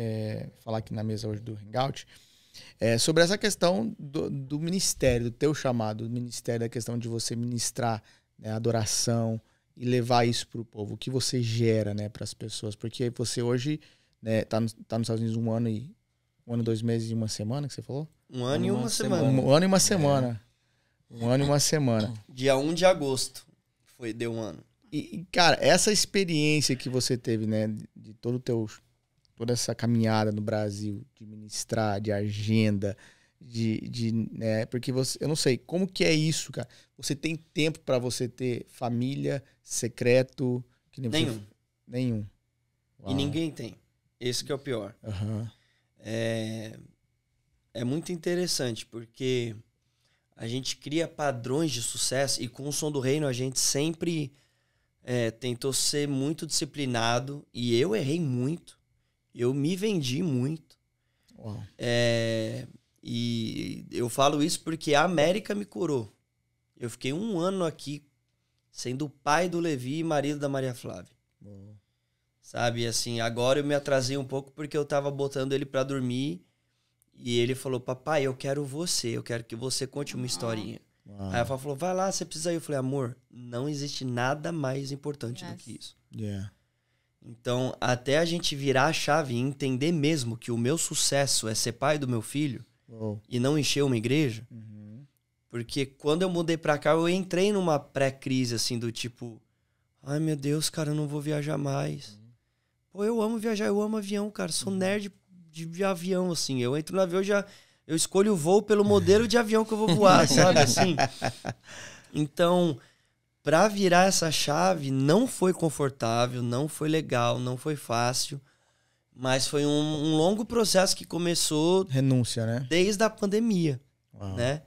é, falar aqui na mesa hoje do Hangout, é, sobre essa questão do, do, ministério, do teu chamado, do ministério, da questão de você ministrar né, adoração e levar isso para o povo, o que você gera né, para as pessoas, porque você hoje está né, tá, tá nos Estados Unidos um ano e um ano, dois meses e uma semana que você falou? Um ano, um e uma, uma semana. semana. Um, ano e uma semana. É. Um ano e uma semana. Dia 1 de agosto foi, deu um ano. E, cara, essa experiência que você teve, né, de todo o teu toda essa caminhada no Brasil de ministrar, de agenda, de, de né, porque você, eu não sei como que é isso, cara. Você tem tempo para você ter família, secreto, nenhum, você, nenhum. Uau. E ninguém tem. Esse que é o pior. Uhum. É, é muito interessante porque a gente cria padrões de sucesso e com o som do reino a gente sempre é, tentou ser muito disciplinado e eu errei muito eu me vendi muito. É, e eu falo isso porque a América me curou. Eu fiquei um ano aqui sendo pai do Levi e marido da Maria Flávia. Uau. Sabe, assim, agora eu me atrasei um pouco porque eu tava botando ele para dormir e ele falou: Papai, eu quero você, eu quero que você conte uma historinha. Uau. Aí ela falou: Vai lá, você precisa ir. Eu falei: Amor, não existe nada mais importante yes. do que isso. Yeah. Então, até a gente virar a chave e entender mesmo que o meu sucesso é ser pai do meu filho e não encher uma igreja. Uhum. Porque quando eu mudei pra cá, eu entrei numa pré-crise, assim, do tipo: ai meu Deus, cara, eu não vou viajar mais. Uhum. Pô, eu amo viajar, eu amo avião, cara. Sou uhum. nerd de, de avião, assim. Eu entro no avião, eu já. Eu escolho o voo pelo modelo de avião que eu vou voar, sabe? Assim. Então, para virar essa chave não foi confortável, não foi legal, não foi fácil, mas foi um, um longo processo que começou renúncia, né? Desde a pandemia, Uau. né?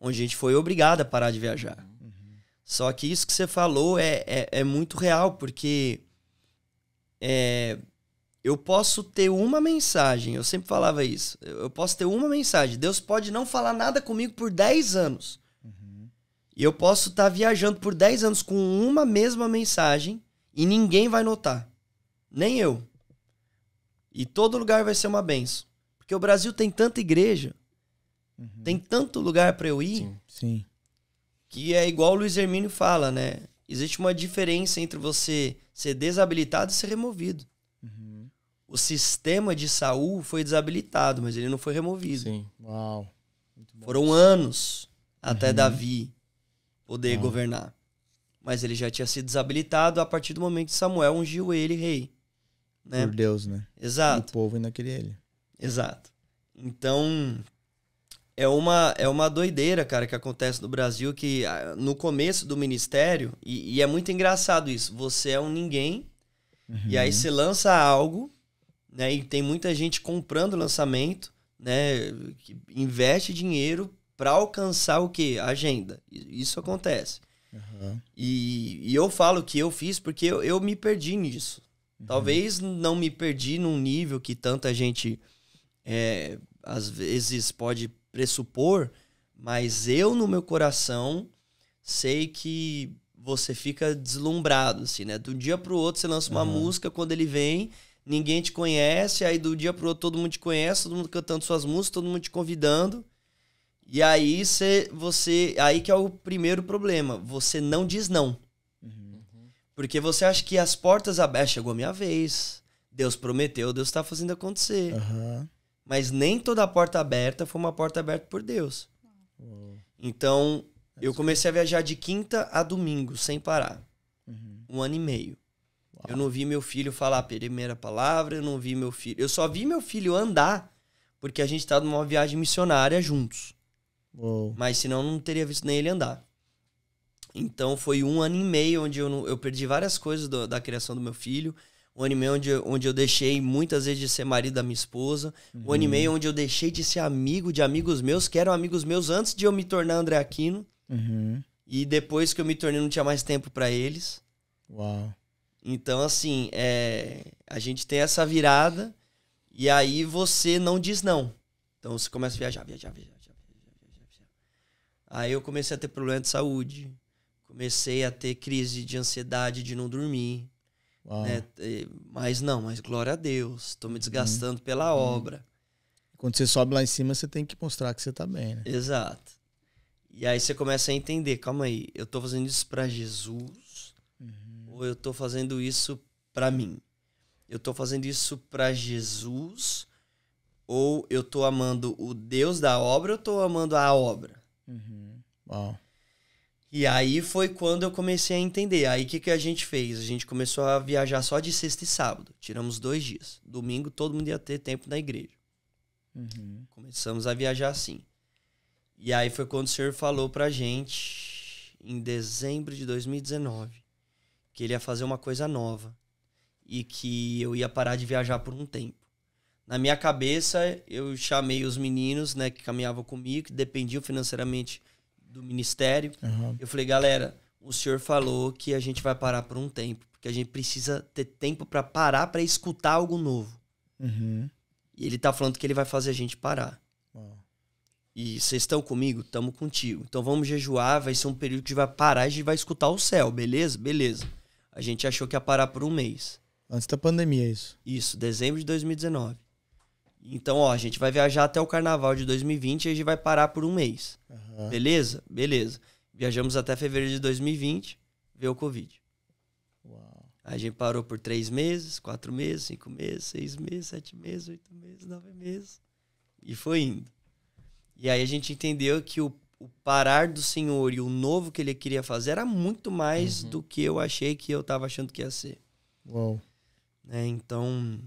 Onde a gente foi obrigado a parar de viajar. Uhum. Só que isso que você falou é, é, é muito real, porque é, eu posso ter uma mensagem, eu sempre falava isso, eu posso ter uma mensagem, Deus pode não falar nada comigo por 10 anos. E eu posso estar tá viajando por 10 anos com uma mesma mensagem e ninguém vai notar. Nem eu. E todo lugar vai ser uma benção. Porque o Brasil tem tanta igreja, uhum. tem tanto lugar para eu ir, sim, sim. que é igual o Luiz Hermínio fala, né? Existe uma diferença entre você ser desabilitado e ser removido. Uhum. O sistema de Saul foi desabilitado, mas ele não foi removido. Sim. Uau. Foram anos até uhum. Davi poder ah. governar. Mas ele já tinha sido desabilitado a partir do momento que Samuel ungiu ele rei. Né? Por Deus, né? Exato. E o povo ainda queria ele. Exato. Então, é uma, é uma doideira, cara, que acontece no Brasil, que ah, no começo do ministério, e, e é muito engraçado isso, você é um ninguém, uhum. e aí você uhum. lança algo, né? E tem muita gente comprando o lançamento, né? Que investe dinheiro para alcançar o quê? A agenda. Isso acontece. Uhum. E, e, eu falo que eu fiz porque eu, eu me perdi nisso. Uhum. Talvez não me perdi num nível que tanta gente é, às vezes pode pressupor, mas eu no meu coração sei que você fica deslumbrado, assim, né? Do dia pro outro você lança uma uhum. música, quando ele vem, ninguém te conhece, aí do dia pro outro todo mundo te conhece, todo mundo cantando suas músicas, todo mundo te convidando. E aí cê, você. Aí que é o primeiro problema. Você não diz não. Porque você acha que as portas abertas. Chegou a minha vez. Deus prometeu, Deus está fazendo acontecer. Uhum. Mas nem toda porta aberta foi uma porta aberta por Deus. Uhum. Então, é eu comecei a viajar de quinta a domingo, sem parar. Uhum. Um ano e meio. Eu não vi meu filho falar a primeira palavra, eu não vi meu filho. Eu só vi meu filho andar, porque a gente tá numa viagem missionária juntos. Uou. Mas senão não teria visto nem ele andar. Então foi um ano e meio onde eu, eu perdi várias coisas do, da criação do meu filho. Um ano e meio onde, onde eu deixei muitas vezes de ser marido da minha esposa. Uhum. Um ano e uhum. meio onde eu deixei de ser amigo de amigos meus, que eram amigos meus antes de eu me tornar André Aquino. Uhum. E depois que eu me tornei, não tinha mais tempo para eles. Uau. Então, assim, é, a gente tem essa virada e aí você não diz não. Então você começa a viajar, viajar, viajar. Aí eu comecei a ter problema de saúde. Comecei a ter crise de ansiedade de não dormir. Né? Mas não, mas glória a Deus. Estou me uhum. desgastando uhum. pela uhum. obra. Quando você sobe lá em cima, você tem que mostrar que você está bem, né? Exato. E aí você começa a entender, calma aí, eu estou fazendo isso para Jesus uhum. ou eu estou fazendo isso para mim? Eu estou fazendo isso para Jesus ou eu estou amando o Deus da obra ou eu estou amando a obra? Uhum. Uau. E aí foi quando eu comecei a entender. Aí o que, que a gente fez? A gente começou a viajar só de sexta e sábado. Tiramos dois dias. Domingo todo mundo ia ter tempo na igreja. Uhum. Começamos a viajar assim. E aí foi quando o senhor falou pra gente, em dezembro de 2019, que ele ia fazer uma coisa nova. E que eu ia parar de viajar por um tempo. Na minha cabeça, eu chamei os meninos né, que caminhavam comigo, que dependiam financeiramente do ministério. Uhum. Eu falei, galera, o senhor falou que a gente vai parar por um tempo, porque a gente precisa ter tempo para parar para escutar algo novo. Uhum. E ele tá falando que ele vai fazer a gente parar. E vocês estão comigo? Tamo contigo. Então vamos jejuar, vai ser um período que a gente vai parar e a gente vai escutar o céu, beleza? Beleza. A gente achou que ia parar por um mês. Antes da pandemia, é isso. Isso, dezembro de 2019. Então, ó, a gente vai viajar até o carnaval de 2020 e a gente vai parar por um mês. Uhum. Beleza? Beleza. Viajamos até fevereiro de 2020, veio o Covid. Uau. A gente parou por três meses, quatro meses, cinco meses, seis meses, sete meses, oito meses, nove meses. E foi indo. E aí a gente entendeu que o, o parar do Senhor e o novo que ele queria fazer era muito mais uhum. do que eu achei que eu estava achando que ia ser. Uau. É, então,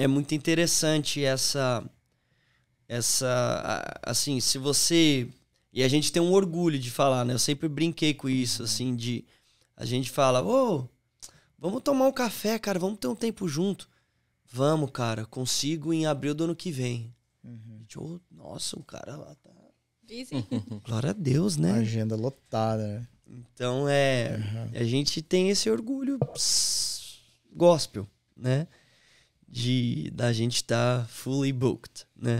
é muito interessante essa essa assim se você e a gente tem um orgulho de falar né eu sempre brinquei com isso uhum. assim de a gente fala ô, oh, vamos tomar um café cara vamos ter um tempo junto vamos cara consigo em abril do ano que vem uhum. gente, oh, tipo, nossa o cara lá tá glória a Deus né agenda lotada né? então é uhum. a gente tem esse orgulho pss, gospel né de da gente estar tá fully booked, né?